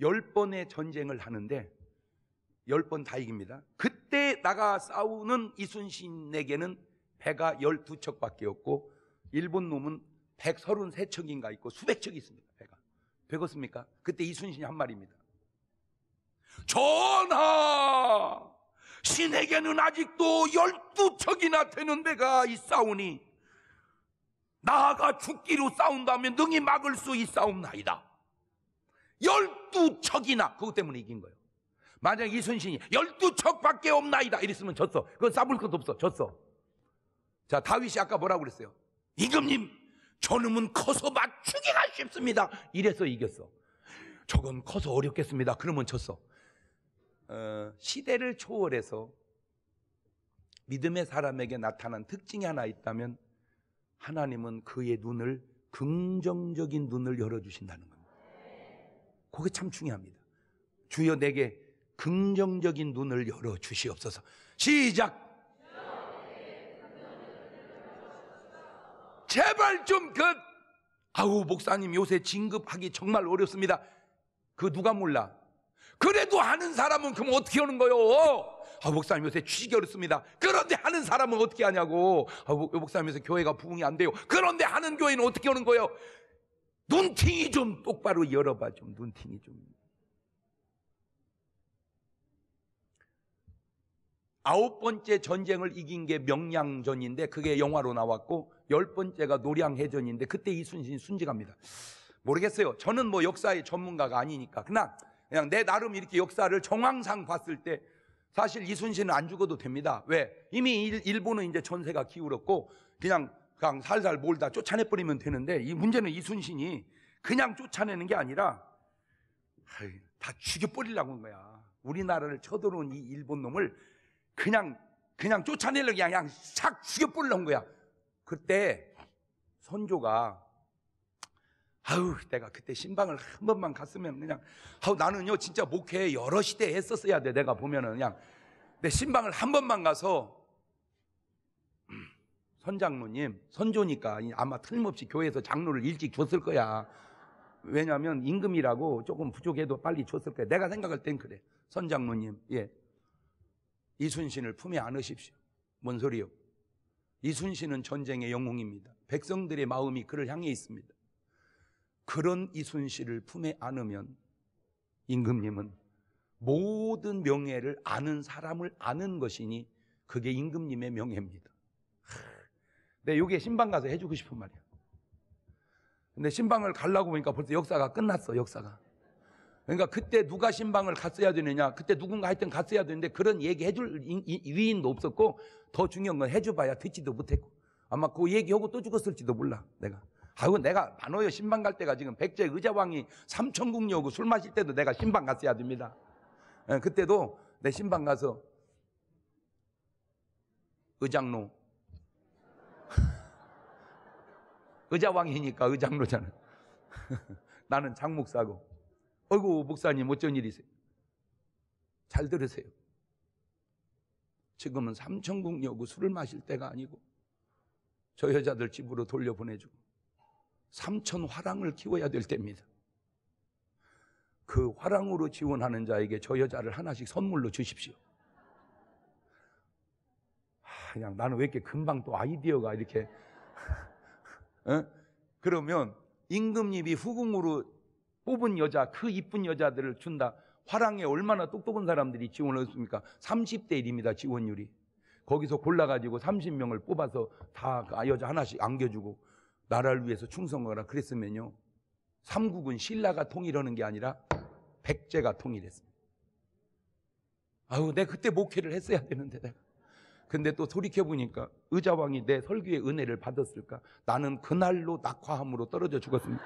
열 번의 전쟁을 하는데 1 0번다 이깁니다. 그때 나가 싸우는 이순신에게는 배가 1 2 척밖에 없고 일본 놈은 133척인가 있고 수백 척이 있습니다. 배가. 배겠습니까 그때 이순신이 한 말입니다. 전하! 신에게는 아직도 1 2 척이나 되는 배가 있사오니 나가 죽기로 싸운다면 능히 막을 수 있사옵나이다. 1 2 척이나 그것 때문에 이긴 거예요. 만약 이순신이 열두 척밖에 없나이다 이랬으면 졌어. 그건 싸볼 것도 없어. 졌어. 자 다윗이 아까 뭐라고 그랬어요? 이금님 저놈은 커서 맞추기가 쉽습니다. 이래서 이겼어. 저건 커서 어렵겠습니다. 그러면 졌어. 어, 시대를 초월해서 믿음의 사람에게 나타난 특징이 하나 있다면 하나님은 그의 눈을 긍정적인 눈을 열어주신다는 겁니다. 그게 참 중요합니다. 주여 내게 긍정적인 눈을 열어 주시옵소서. 시작! 제발 좀 그, 아우, 목사님 요새 진급하기 정말 어렵습니다. 그 누가 몰라? 그래도 하는 사람은 그럼 어떻게 하는 거요? 아, 목사님 요새 취직이 어렵습니다. 그런데 하는 사람은 어떻게 하냐고. 아, 목사님 요새 교회가 부흥이 안 돼요. 그런데 하는 교회는 어떻게 하는 거요 눈팅이 좀 똑바로 열어봐, 좀 눈팅이 좀. 아홉 번째 전쟁을 이긴 게 명량전인데 그게 영화로 나왔고 열 번째가 노량해전인데 그때 이순신 순직합니다. 모르겠어요. 저는 뭐 역사의 전문가가 아니니까. 그냥 그냥 내 나름 이렇게 역사를 정황상 봤을 때 사실 이순신은 안 죽어도 됩니다. 왜? 이미 일, 본은 이제 전세가 기울었고 그냥 그냥 살살 몰다 쫓아내 버리면 되는데 이 문제는 이순신이 그냥 쫓아내는 게 아니라 다 죽여 버리려고 한 거야. 우리나라를 쳐들어온 이 일본 놈을 그냥 그냥 쫓아내려고 그냥 싹 죽여버리려는 거야. 그때 선조가 아우 내가 그때 신방을 한 번만 갔으면 그냥 아우 나는요 진짜 목회 여러 시대 했었어야 돼 내가 보면은 그냥 내 신방을 한 번만 가서 선장로님 선조니까 아마 틀림없이 교회에서 장로를 일찍 줬을 거야 왜냐하면 임금이라고 조금 부족해도 빨리 줬을 거야 내가 생각할 땐 그래 선장로님 예 이순신을 품에 안으십시오. 뭔 소리요? 이순신은 전쟁의 영웅입니다. 백성들의 마음이 그를 향해 있습니다. 그런 이순신을 품에 안으면 임금님은 모든 명예를 아는 사람을 아는 것이니 그게 임금님의 명예입니다. 네, 요게 신방 가서 해주고 싶은 말이야. 근데 신방을 가려고 보니까 벌써 역사가 끝났어, 역사가. 그러니까 그때 누가 신방을 갔어야 되느냐 그때 누군가 하여튼 갔어야 되는데 그런 얘기 해줄 위인도 없었고 더 중요한 건 해줘봐야 듣지도 못했고 아마 그 얘기하고 또 죽었을지도 몰라 내가 아유 내가 만호여 신방 갈 때가 지금 백제 의자왕이 삼천국녀 오고 술 마실 때도 내가 신방 갔어야 됩니다 예, 그때도 내 신방 가서 의장로 의자왕이니까 의장로잖아 나는 장목사고 어이구 목사님 어쩐 일이세요? 잘 들으세요. 지금은 삼천국 여고 술을 마실 때가 아니고 저 여자들 집으로 돌려보내주고 삼천 화랑을 키워야 될 때입니다. 그 화랑으로 지원하는 자에게 저 여자를 하나씩 선물로 주십시오. 그냥 나는 왜 이렇게 금방 또 아이디어가 이렇게 어? 그러면 임금님이 후궁으로 뽑은 여자, 그 이쁜 여자들을 준다. 화랑에 얼마나 똑똑한 사람들이 지원을 했습니까? 30대 1입니다, 지원율이. 거기서 골라가지고 30명을 뽑아서 다 그 여자 하나씩 안겨주고 나라를 위해서 충성하라 그랬으면요. 삼국은 신라가 통일하는 게 아니라 백제가 통일했습니다. 아우, 내 그때 목회를 했어야 되는데 내가. 근데 또소리켜보니까 의자왕이 내 설교의 은혜를 받았을까? 나는 그날로 낙화함으로 떨어져 죽었습니다.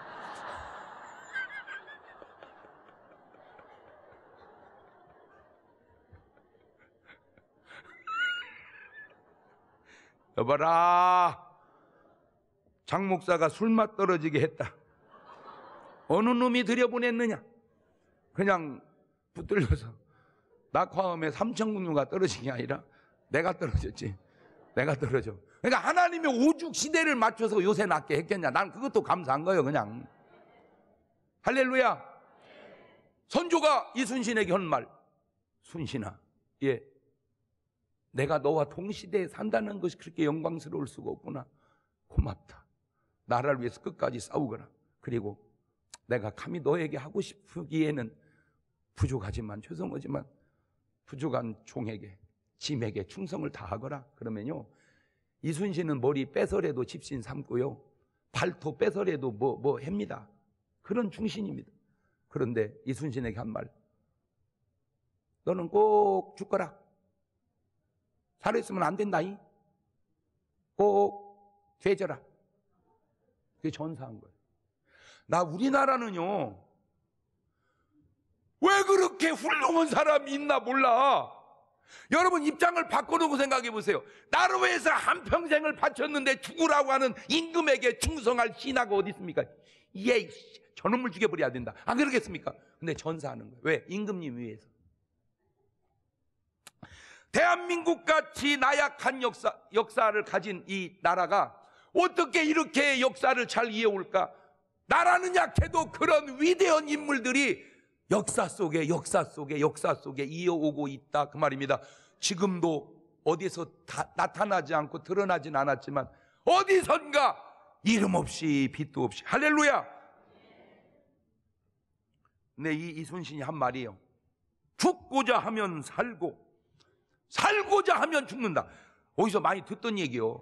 여봐라. 장 목사가 술맛 떨어지게 했다. 어느 놈이 들여보냈느냐? 그냥 붙들려서 낙화음에 삼천국류가 떨어진 게 아니라 내가 떨어졌지. 내가 떨어져. 그러니까 하나님의 오죽 시대를 맞춰서 요새 낫게 했겠냐. 난 그것도 감사한 거예요, 그냥. 할렐루야. 선조가 이순신에게 한 말. 순신아, 예, 내가 너와 동시대에 산다는 것이 그렇게 영광스러울 수가 없구나. 고맙다. 나라를 위해서 끝까지 싸우거라. 그리고 내가 감히 너에게 하고 싶기에는 부족하지만 죄송하지만 부족한 종에게 짐에게 충성을 다하거라. 그러면요. 이순신은 머리 뺏어래도 집신 삼고요. 발톱 뺏어래도 뭐, 뭐 합니다. 그런 충신입니다 그런데 이순신에게 한 말. 너는 꼭 죽거라. 살아있으면 안 된다이. 꼭 되져라. 그게 전사한 거예요. 나 우리나라는요. 왜 그렇게 훌륭한 사람이 있나 몰라. 여러분 입장을 바꿔놓고 생각해 보세요. 나를 위해서 한평생을 바쳤는데 죽으라고 하는 임금에게 충성할 신하가 어디 있습니까? 예, 저놈을 죽여버려야 된다. 안 그러겠습니까? 근데 전사하는 거예요. 왜? 임금님 위해서. 대한민국 같이 나약한 역사, 역사를 가진 이 나라가 어떻게 이렇게 역사를 잘 이해올까? 나라는 약해도 그런 위대한 인물들이 역사 속에 역사 속에 역사 속에 이어오고 있다 그 말입니다. 지금도 어디서 다, 나타나지 않고 드러나진 않았지만 어디선가 이름 없이 빛도 없이 할렐루야. 네, 이 이순신이 한 말이에요. 죽고자 하면 살고 살고자 하면 죽는다. 어디서 많이 듣던 얘기요.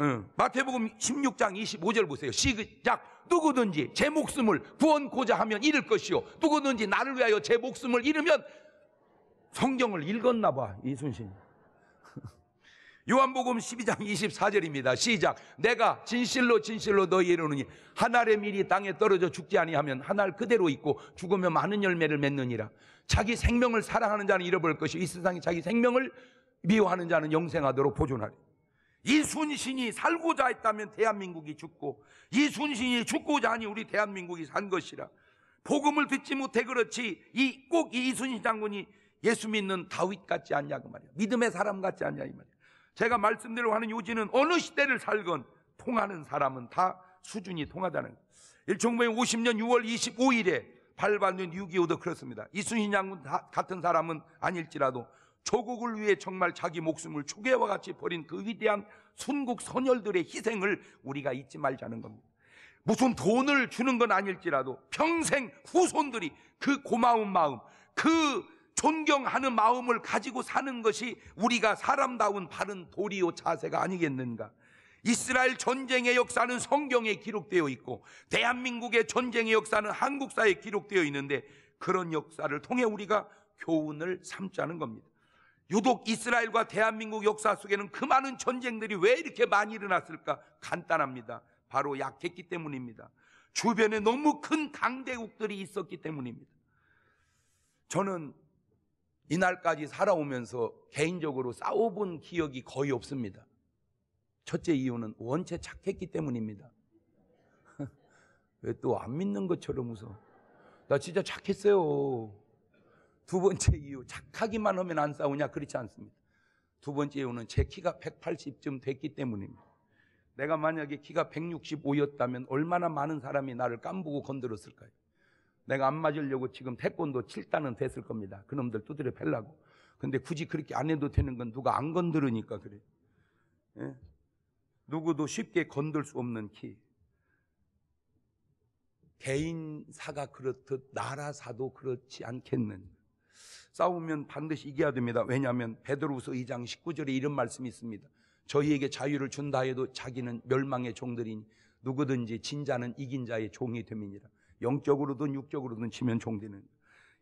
응. 마태복음 16장 25절 보세요. 시작. 누구든지 제 목숨을 구원고자 하면 잃을 것이요. 누구든지 나를 위하여 제 목숨을 잃으면 성경을 읽었나 봐. 이순신. 요한복음 12장 24절입니다. 시작. 내가 진실로 진실로 너희에게 이르노니 한 알의 밀이 땅에 떨어져 죽지 아니하면 한 알 그대로 있고 죽으면 많은 열매를 맺느니라. 자기 생명을 사랑하는 자는 잃어버릴 것이 이 세상에 자기 생명을 미워하는 자는 영생하도록 보존하리. 이순신이 살고자 했다면 대한민국이 죽고 이순신이 죽고자 하니 우리 대한민국이 산 것이라. 복음을 듣지 못해 그렇지 이 꼭 이순신 장군이 예수 믿는 다윗 같지 않냐 그 말이야. 믿음의 사람 같지 않냐 이 말이야. 제가 말씀대로 하는 요지는 어느 시대를 살건 통하는 사람은 다 수준이 통하다는 1 9 50년 6월 25일에 발발된 6.25도 그렇습니다. 이순신 양군 같은 사람은 아닐지라도 조국을 위해 정말 자기 목숨을 초계와 같이 버린 그 위대한 순국 선열들의 희생을 우리가 잊지 말자는 겁니다. 무슨 돈을 주는 건 아닐지라도 평생 후손들이 그 고마운 마음, 그 존경하는 마음을 가지고 사는 것이 우리가 사람다운 바른 도리요 자세가 아니겠는가? 이스라엘 전쟁의 역사는 성경에 기록되어 있고 대한민국의 전쟁의 역사는 한국사에 기록되어 있는데 그런 역사를 통해 우리가 교훈을 삼자는 겁니다. 유독 이스라엘과 대한민국 역사 속에는 그 많은 전쟁들이 왜 이렇게 많이 일어났을까? 간단합니다. 바로 약했기 때문입니다. 주변에 너무 큰 강대국들이 있었기 때문입니다. 저는 이날까지 살아오면서 개인적으로 싸워본 기억이 거의 없습니다. 첫째 이유는 원체 착했기 때문입니다. 왜 또 안 믿는 것처럼 웃어? 나 진짜 착했어요. 두 번째 이유, 착하기만 하면 안 싸우냐? 그렇지 않습니다. 두 번째 이유는 제 키가 180쯤 됐기 때문입니다. 내가 만약에 키가 165였다면 얼마나 많은 사람이 나를 깜부고 건드렸을까요? 내가 안 맞으려고 지금 태권도 7단은 됐을 겁니다. 그놈들 두드려 팰라고. 근데 굳이 그렇게 안 해도 되는 건 누가 안 건드리니까 그래. 예? 누구도 쉽게 건들 수 없는 키. 개인사가 그렇듯 나라사도 그렇지 않겠는 싸우면 반드시 이겨야 됩니다. 왜냐하면 베드로후서 2장 19절에 이런 말씀이 있습니다. 저희에게 자유를 준다 해도 자기는 멸망의 종들이니 누구든지 진자는 이긴 자의 종이 됨이니라. 영적으로든 육적으로든 치면 종되는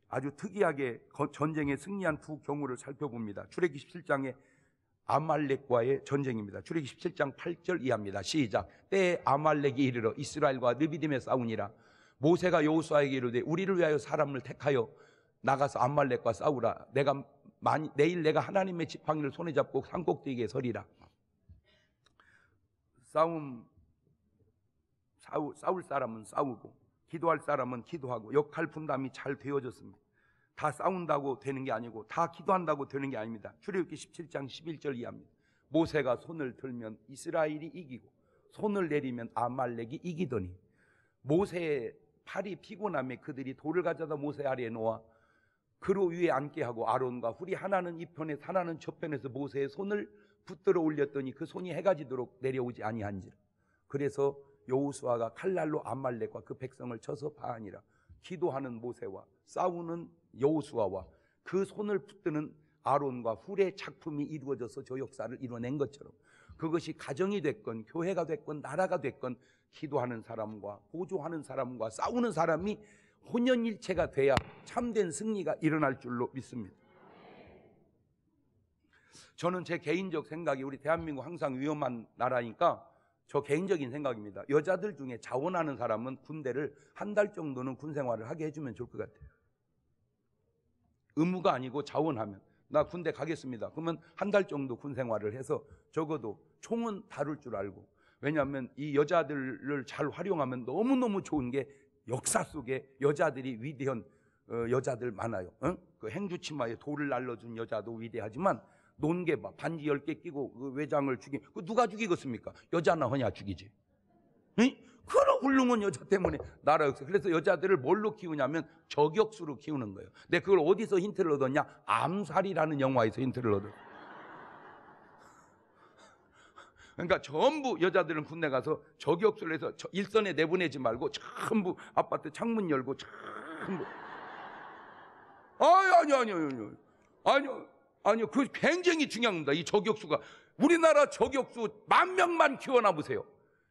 아주 특이하게 전쟁에 승리한 두 경우를 살펴봅니다. 출애기 17장에 아말렉과의 전쟁입니다. 출애기 17장 8절 이하입니다. 시작. 때에 아말렉이 이르러 이스라엘과 느비딤에 싸우니라. 모세가 여호수아에게 이르되 우리를 위하여 사람을 택하여 나가서 아말렉과 싸우라. 내가 많 내일 내가 하나님의 지팡이를 손에 잡고 산꼭대기에 서리라. 싸움 싸우, 싸울 사람은 싸우고 기도할 사람은 기도하고 역할 분담이 잘 되어졌습니다. 다 싸운다고 되는 게 아니고 다 기도한다고 되는 게 아닙니다. 출애굽기 17장 11절 이하니다 모세가 손을 들면 이스라엘이 이기고 손을 내리면 아말렉이 이기더니 모세의 팔이 피곤함에 그들이 돌을 가져다 모세 아래에 놓아 그로 위에 앉게 하고 아론과 훌이 하나는 이편에 하나는 저편에서 모세의 손을 붙들어 올렸더니 그 손이 해가 지도록 내려오지 아니한지라 그래서 여호수아가 칼날로 암말렉과 그 백성을 쳐서 파하니라 기도하는 모세와 싸우는 여호수아와 그 손을 붙드는 아론과 훌의 작품이 이루어져서 저 역사를 이뤄낸 것처럼 그것이 가정이 됐건 교회가 됐건 나라가 됐건 기도하는 사람과 보조하는 사람과 싸우는 사람이 혼연일체가 돼야 참된 승리가 일어날 줄로 믿습니다. 저는 제 개인적 생각이 우리 대한민국 항상 위험한 나라니까 저 개인적인 생각입니다. 여자들 중에 자원하는 사람은 군대를 한 달 정도는 군 생활을 하게 해주면 좋을 것 같아요. 의무가 아니고 자원하면 나 군대 가겠습니다. 그러면 한 달 정도 군 생활을 해서 적어도 총은 다룰 줄 알고 왜냐하면 이 여자들을 잘 활용하면 너무너무 좋은 게 역사 속에 여자들이 위대한 어, 여자들 많아요. 응? 그 행주치마에 돌을 날려준 여자도 위대하지만 논개 봐. 반지 1 0개 끼고 그 외장을 죽인 그 누가 죽이겠습니까? 여자나 허냐 죽이지. 응? 그런 훌륭한 여자 때문에 나라 역사. 그래서 여자들을 뭘로 키우냐면 저격수로 키우는 거예요. 근데 그걸 어디서 힌트를 얻었냐? 암살이라는 영화에서 힌트를 얻어 그러니까 전부 여자들은 군대 가서 저격수를 해서 일선에 내보내지 말고 전부 아파트 창문 열고 전부 아니 아니 아니 아니 아니 아니 아니요, 그 굉장히 중요한겁니다이 저격수가. 우리나라 저격수 만 명만 키워놔보세요.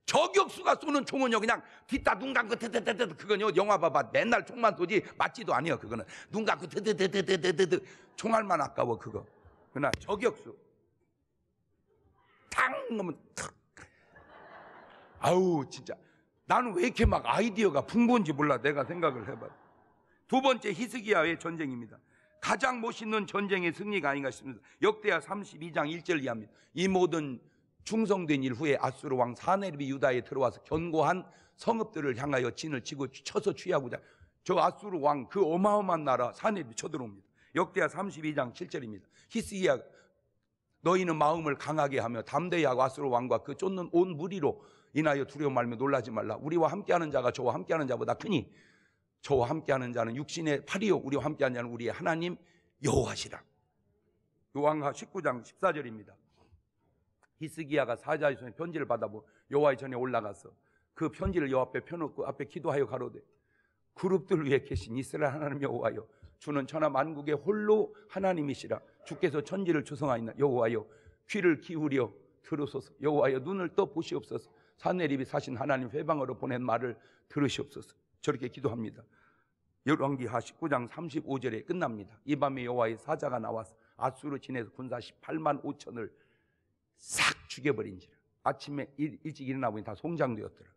저격수가 쏘는 총은요, 그냥 뒷다 눈 감고 드드드드 그건요, 영화 봐봐. 맨날 총만 쏘지 맞지도 아니요 그거는. 눈 감고 드드드드드드드 총알만 아까워, 그거. 그러나 저격수. 탕! 하면 탁! 아우, 진짜. 나는 왜 이렇게 막 아이디어가 풍부한지 몰라. 내가 생각을 해봐. 두 번째 히스기야의 전쟁입니다. 가장 멋있는 전쟁의 승리가 아닌가 싶습니다. 역대하 32장 1절 이하입니다. 이 모든 충성된 일 후에 아수르 왕 사네립이 유다에 들어와서 견고한 성읍들을 향하여 진을 치고 쳐서 취하고자 저 아수르 왕 그 어마어마한 나라 사네립이 쳐들어옵니다. 역대하 32장 7절입니다. 히스기야 너희는 마음을 강하게 하며 담대히 하고 아수르 왕과 그 쫓는 온 무리로 인하여 두려워 말며 놀라지 말라. 우리와 함께하는 자가 저와 함께하는 자보다 크니 저와 함께하는 자는 육신의 팔이요 우리와 함께하는 자는 우리의 하나님 여호와시라. 요한하 19장 14절입니다. 히스기야가 사자의 손에 편지를 받아보 여호와의 전에 올라가서 그 편지를 여호 앞에 펴놓고 앞에 기도하여 가로되 그룹들 위에 계신 이스라엘 하나님 여호와여 주는 천하 만국의 홀로 하나님이시라 주께서 천지를 조성하이나 여호와여 귀를 기울여 들으소서 여호와여 눈을 떠 보시옵소서 사내립이 사신 하나님 회방으로 보낸 말을 들으시옵소서 저렇게 기도합니다. 열왕기 49장 35절에 끝납니다. 이 밤에 여호와의 사자가 나와서 아수르 진에서 군사 18만 5천을 싹 죽여버린지라. 아침에 일, 일찍 일어나 보니 다 송장되었더라.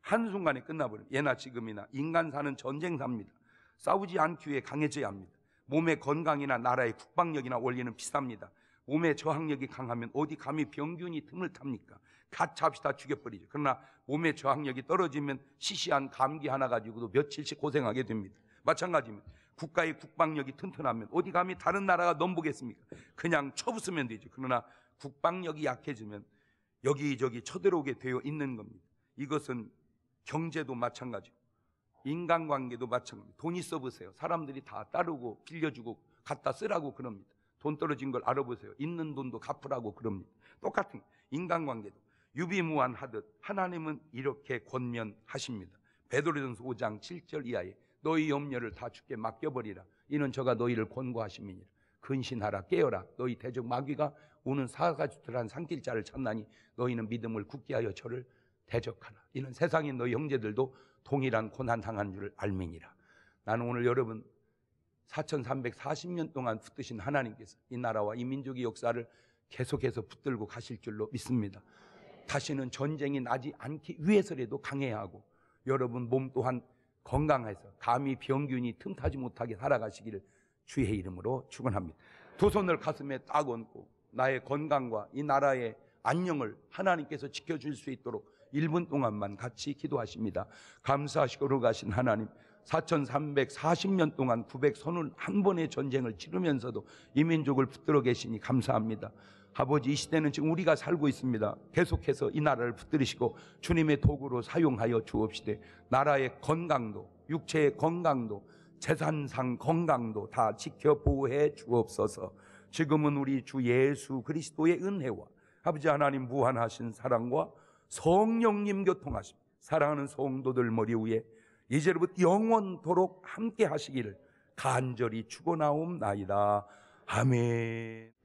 한순간에 끝나버린 예나 지금이나 인간 사는 전쟁사입니다. 싸우지 않기 위해 강해져야 합니다. 몸의 건강이나 나라의 국방력이나 원리는 비쌉니다. 몸의 저항력이 강하면 어디 감히 병균이 틈을 탑니까? 가차없이 다 죽여버리죠. 그러나 몸의 저항력이 떨어지면 시시한 감기 하나 가지고도 며칠씩 고생하게 됩니다. 마찬가지입니다. 국가의 국방력이 튼튼하면 어디 감히 다른 나라가 넘보겠습니까? 그냥 쳐부수면 되죠. 그러나 국방력이 약해지면 여기저기 쳐들어오게 되어 있는 겁니다. 이것은 경제도 마찬가지고 인간관계도 마찬가지. 입니다돈 있어 보세요. 사람들이 다 따르고 빌려주고 갖다 쓰라고 그럽니다. 돈 떨어진 걸 알아보세요. 있는 돈도 갚으라고 그럽니다. 똑같은 인간관계도 유비무한하듯 하나님은 이렇게 권면하십니다. 베드로전서 5장 7절 이하에 너희 염려를 다 주께 맡겨버리라. 이는 저가 너희를 권고하심이니라. 근신하라 깨어라 너희 대적 마귀가 우는 사가주틀한 산길자를 찾나니 너희는 믿음을 굳게 하여 저를 대적하라 이는 세상의 너희 형제들도 동일한 고난 당한 줄을 알미니라 나는 오늘 여러분 4340년 동안 붙드신 하나님께서 이 나라와 이 민족의 역사를 계속해서 붙들고 가실 줄로 믿습니다 다시는 전쟁이 나지 않기 위해서라도 강해야 하고 여러분 몸 또한 건강해서 감히 병균이 틈타지 못하게 살아가시기를 주의 이름으로 축원합니다. 두 손을 가슴에 딱 얹고 나의 건강과 이 나라의 안녕을 하나님께서 지켜줄 수 있도록 1분 동안만 같이 기도하십니다. 감사하시고 가신 하나님, 4,340년 동안 900선을 한 번의 전쟁을 치르면서도 이민족을 붙들어 계시니 감사합니다. 아버지 이 시대는 지금 우리가 살고 있습니다. 계속해서 이 나라를 붙들으시고 주님의 도구로 사용하여 주옵시되 나라의 건강도 육체의 건강도 재산상 건강도 다 지켜 보호해 주옵소서. 지금은 우리 주 예수 그리스도의 은혜와 아버지 하나님 무한하신 사랑과 성령님 교통하심 사랑하는 성도들 머리 위에 이제로부터 영원토록 함께 하시기를 간절히 축원하옵나이다. 아멘.